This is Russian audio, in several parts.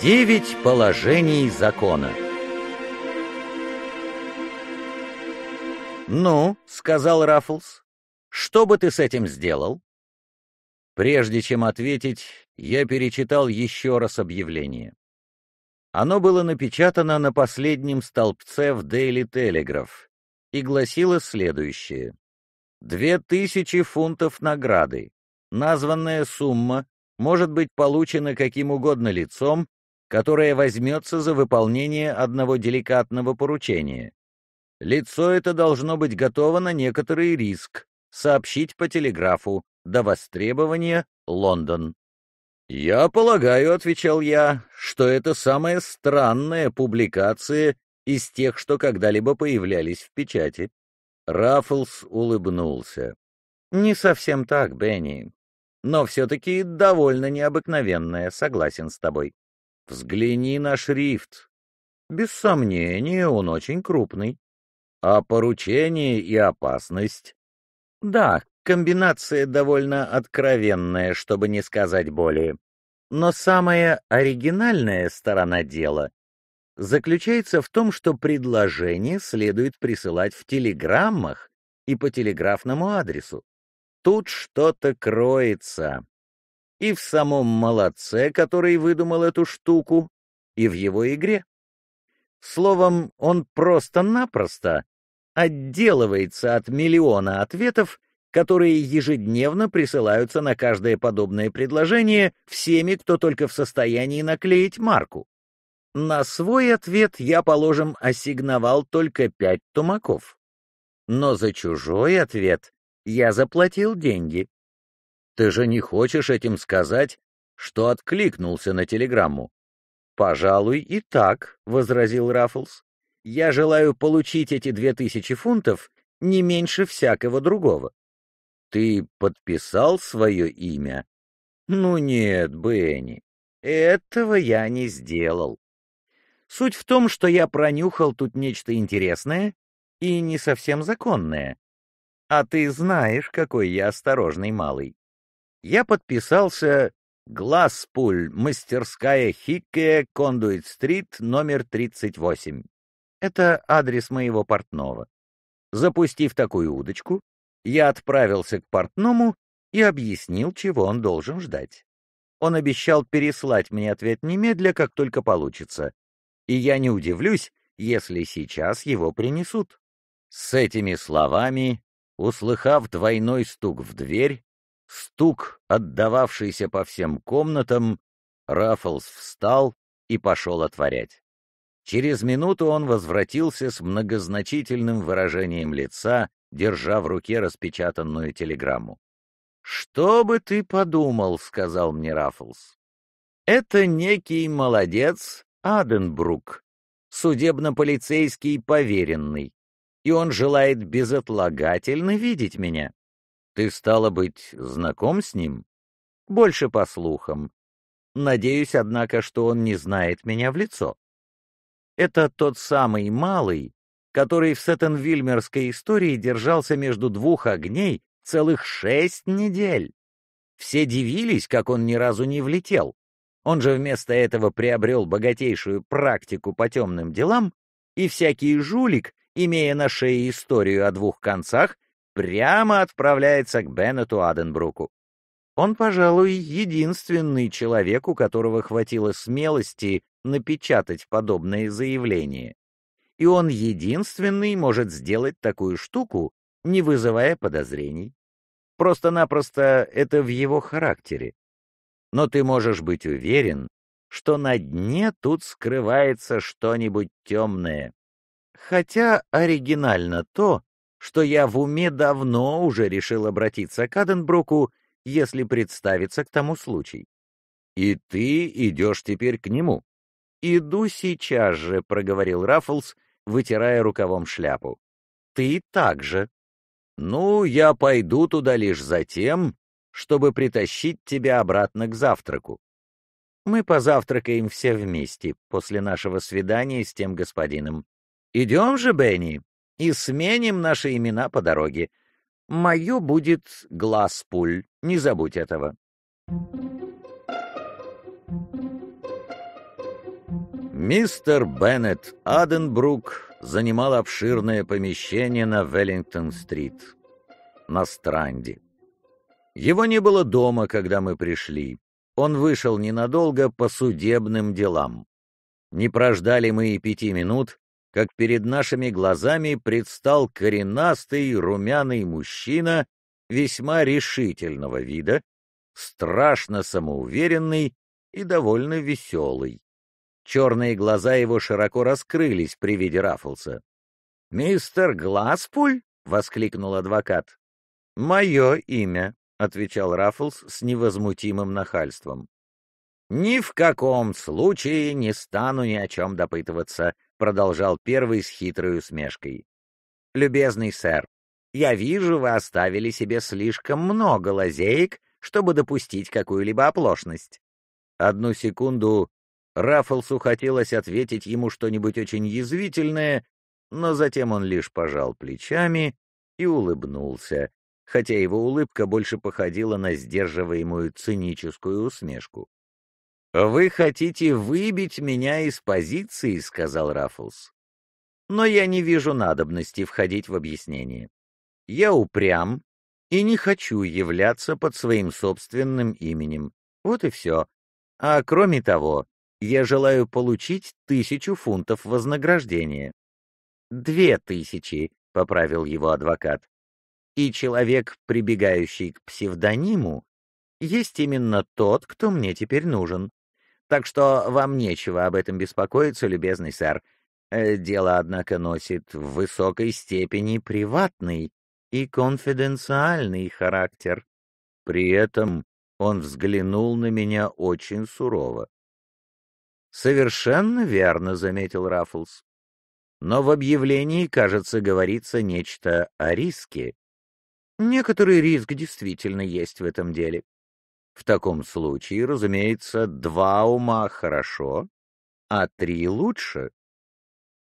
Девять положений закона. «Ну», — сказал Раффлс, — «что бы ты с этим сделал?» Прежде чем ответить, я перечитал еще раз объявление. Оно было напечатано на последнем столбце в Daily Telegraph и гласило следующее. «Две тысячи фунтов награды. Названная сумма может быть получена каким угодно лицом, которое возьмется за выполнение одного деликатного поручения. Лицо это должно быть готово на некоторый риск, сообщить по телеграфу, до востребования Лондон. «Я полагаю», — отвечал я, — «что это самая странная публикация из тех, что когда-либо появлялись в печати». Раффлс улыбнулся. «Не совсем так, Бенни. Но все-таки довольно необыкновенная, согласен с тобой. Взгляни на шрифт. Без сомнения, он очень крупный. А поручение и опасность? Да, комбинация довольно откровенная, чтобы не сказать более. Но самая оригинальная сторона дела заключается в том, что предложение следует присылать в телеграммах и по телеграфному адресу. Тут что-то кроется и в самом молодце, который выдумал эту штуку, и в его игре. Словом, он просто-напросто отделывается от миллиона ответов, которые ежедневно присылаются на каждое подобное предложение всеми, кто только в состоянии наклеить марку. На свой ответ я, положим, ассигновал только пять тумаков. Но за чужой ответ я заплатил деньги. Ты же не хочешь этим сказать, что откликнулся на телеграмму? Пожалуй, и так, возразил Раффлс. Я желаю получить эти две тысячи фунтов не меньше всякого другого. Ты подписал свое имя? Ну нет, Бенни, этого я не сделал. Суть в том, что я пронюхал тут нечто интересное и не совсем законное. А ты знаешь, какой я осторожный малый я подписался «Глазпуль, мастерская Хиккея, Кондуит-стрит, номер 38». Это адрес моего портного. Запустив такую удочку, я отправился к портному и объяснил, чего он должен ждать. Он обещал переслать мне ответ немедля, как только получится. И я не удивлюсь, если сейчас его принесут. С этими словами, услыхав двойной стук в дверь, Стук, отдававшийся по всем комнатам, Раффлс встал и пошел отворять. Через минуту он возвратился с многозначительным выражением лица, держа в руке распечатанную телеграмму. «Что бы ты подумал?» — сказал мне Раффлс. «Это некий молодец Аденбрук, судебно-полицейский поверенный, и он желает безотлагательно видеть меня. Ты, стало быть, знаком с ним? Больше по слухам. Надеюсь, однако, что он не знает меня в лицо. Это тот самый малый, который в Сеттенвильмерской истории держался между двух огней целых шесть недель. Все дивились, как он ни разу не влетел. Он же вместо этого приобрел богатейшую практику по темным делам, и всякий жулик, имея на шее историю о двух концах, прямо отправляется к Беннету Аденбруку. Он, пожалуй, единственный человек, у которого хватило смелости напечатать подобное заявление, И он единственный может сделать такую штуку, не вызывая подозрений. Просто-напросто это в его характере. Но ты можешь быть уверен, что на дне тут скрывается что-нибудь темное. Хотя оригинально то, что я в уме давно уже решил обратиться к Аденбруку, если представится к тому случай. И ты идешь теперь к нему. Иду сейчас же, проговорил Раффлс, вытирая рукавом шляпу. Ты также. Ну, я пойду туда лишь затем, чтобы притащить тебя обратно к завтраку. Мы позавтракаем все вместе после нашего свидания с тем господином. Идем же, Бенни и сменим наши имена по дороге. Мое будет Глазпуль, не забудь этого. Мистер Беннет Аденбрук занимал обширное помещение на Веллингтон-стрит, на Странде. Его не было дома, когда мы пришли. Он вышел ненадолго по судебным делам. Не прождали мы и пяти минут, как перед нашими глазами предстал коренастый румяный мужчина весьма решительного вида, страшно самоуверенный и довольно веселый. Черные глаза его широко раскрылись при виде Раффлса. «Мистер Гласпуль?» — воскликнул адвокат. «Мое имя», — отвечал Раффлс с невозмутимым нахальством. «Ни в каком случае не стану ни о чем допытываться», — продолжал первый с хитрой усмешкой. «Любезный сэр, я вижу, вы оставили себе слишком много лазеек, чтобы допустить какую-либо оплошность». Одну секунду Раффлсу хотелось ответить ему что-нибудь очень язвительное, но затем он лишь пожал плечами и улыбнулся, хотя его улыбка больше походила на сдерживаемую циническую усмешку. «Вы хотите выбить меня из позиции», — сказал Раффлс. «Но я не вижу надобности входить в объяснение. Я упрям и не хочу являться под своим собственным именем. Вот и все. А кроме того, я желаю получить тысячу фунтов вознаграждения». «Две тысячи», — поправил его адвокат. «И человек, прибегающий к псевдониму, есть именно тот, кто мне теперь нужен. Так что вам нечего об этом беспокоиться, любезный сэр. Э, дело, однако, носит в высокой степени приватный и конфиденциальный характер. При этом он взглянул на меня очень сурово. «Совершенно верно», — заметил Раффлс. «Но в объявлении, кажется, говорится нечто о риске. Некоторый риск действительно есть в этом деле. В таком случае, разумеется, два ума хорошо, а три лучше.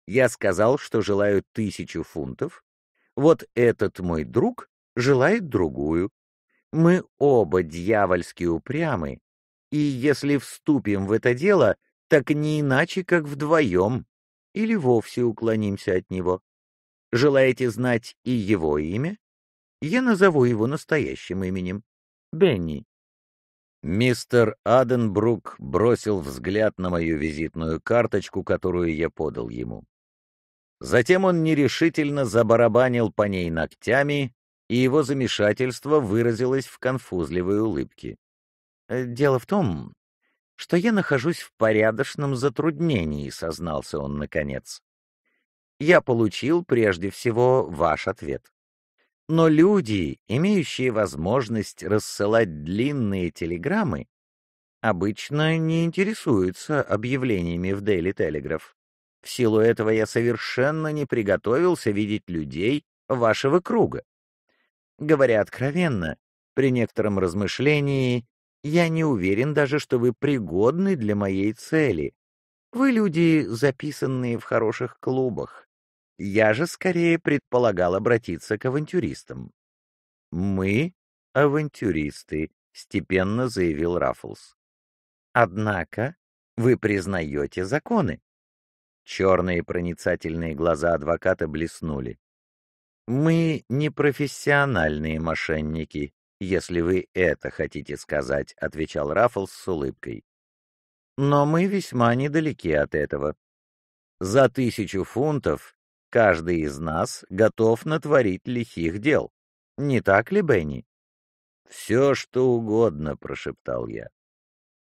Я сказал, что желаю тысячу фунтов. Вот этот мой друг желает другую. Мы оба дьявольски упрямы, и если вступим в это дело, так не иначе, как вдвоем, или вовсе уклонимся от него. Желаете знать и его имя? Я назову его настоящим именем — Бенни. Мистер Аденбрук бросил взгляд на мою визитную карточку, которую я подал ему. Затем он нерешительно забарабанил по ней ногтями, и его замешательство выразилось в конфузливой улыбке. «Э, «Дело в том, что я нахожусь в порядочном затруднении», — сознался он наконец. «Я получил прежде всего ваш ответ. Но люди, имеющие возможность рассылать длинные телеграммы, обычно не интересуются объявлениями в Daily Telegraph. В силу этого я совершенно не приготовился видеть людей вашего круга. Говоря откровенно, при некотором размышлении я не уверен даже, что вы пригодны для моей цели. Вы люди, записанные в хороших клубах. Я же скорее предполагал обратиться к авантюристам. «Мы — авантюристы», — степенно заявил Раффлс. «Однако вы признаете законы». Черные проницательные глаза адвоката блеснули. «Мы не профессиональные мошенники, если вы это хотите сказать», — отвечал Раффлс с улыбкой. «Но мы весьма недалеки от этого. За тысячу фунтов Каждый из нас готов натворить лихих дел. Не так ли, Бенни? «Все, что угодно», — прошептал я.